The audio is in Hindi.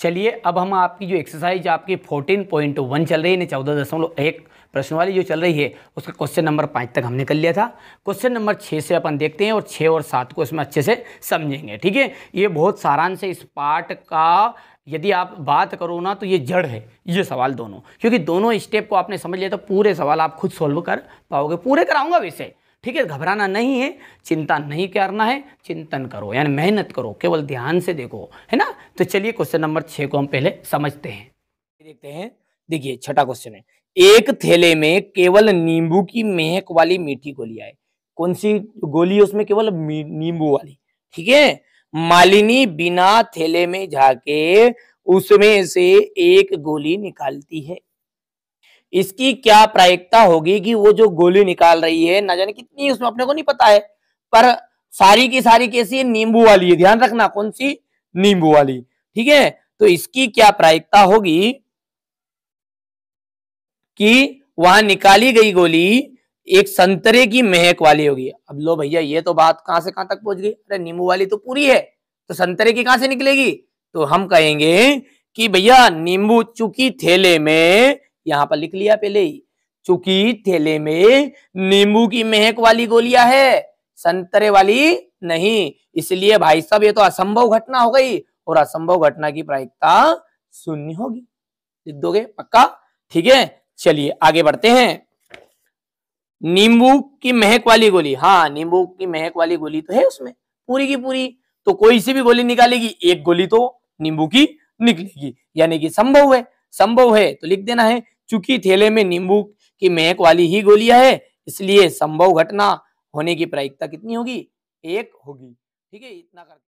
चलिए अब हम आपकी जो एक्सरसाइज आपकी फोर्टीन पॉइंट वन चल रही है चौदह दशमलव एक प्रश्न वाली जो चल रही है उसका क्वेश्चन नंबर पाँच तक हमने कर लिया था क्वेश्चन नंबर छः से अपन देखते हैं और छः और सात को इसमें अच्छे से समझेंगे ठीक है ये बहुत सारांश है इस पार्ट का यदि आप बात करो ना तो ये जड़ है ये सवाल दोनों क्योंकि दोनों स्टेप को आपने समझ लिया तो पूरे सवाल आप खुद सॉल्व कर पाओगे पूरे कराऊंगा विषय ठीक है घबराना नहीं है चिंता नहीं करना है चिंतन करो यानी मेहनत करो केवल ध्यान से देखो है ना तो चलिए क्वेश्चन नंबर छः को हम पहले समझते हैं देखते हैं देखिए छठा क्वेश्चन है एक थैले में केवल नींबू की महक वाली मीठी गोली आए कौन सी गोली है उसमें केवल नींबू वाली ठीक है मालिनी बिना थैले में जाके उसमें से एक गोली निकालती है इसकी क्या प्रायिकता होगी कि वो जो गोली निकाल रही है ना जाने कितनी उसमें अपने को नहीं पता है पर सारी की सारी कैसी नींबू वाली है ध्यान रखना कौन सी नींबू वाली ठीक है तो इसकी क्या प्रायिकता होगी कि वहां निकाली गई गोली एक संतरे की महक वाली होगी अब लो भैया ये तो बात कहां से कहां तक पहुंच गई अरे नींबू वाली तो पूरी है तो संतरे की कहां से निकलेगी तो हम कहेंगे कि भैया नींबू चुकी थैले में यहाँ पर लिख लिया पहले ही चूंकि थैले में नींबू की महक वाली गोलियां है संतरे वाली नहीं इसलिए भाई साहब ये तो असंभव घटना हो गई और असंभव घटना की प्रायिकता शून्य होगी दोगे पक्का ठीक है चलिए आगे बढ़ते हैं नींबू की महक वाली गोली हाँ नींबू की महक वाली गोली तो है उसमें पूरी की पूरी तो कोई सी भी गोली निकालेगी एक गोली तो नींबू की निकलेगी यानी कि संभव है संभव है तो लिख देना है चूंकि थैले में नींबू की महक वाली ही गोलियां है इसलिए संभव घटना होने की प्रायिकता कितनी होगी एक होगी ठीक है इतना कर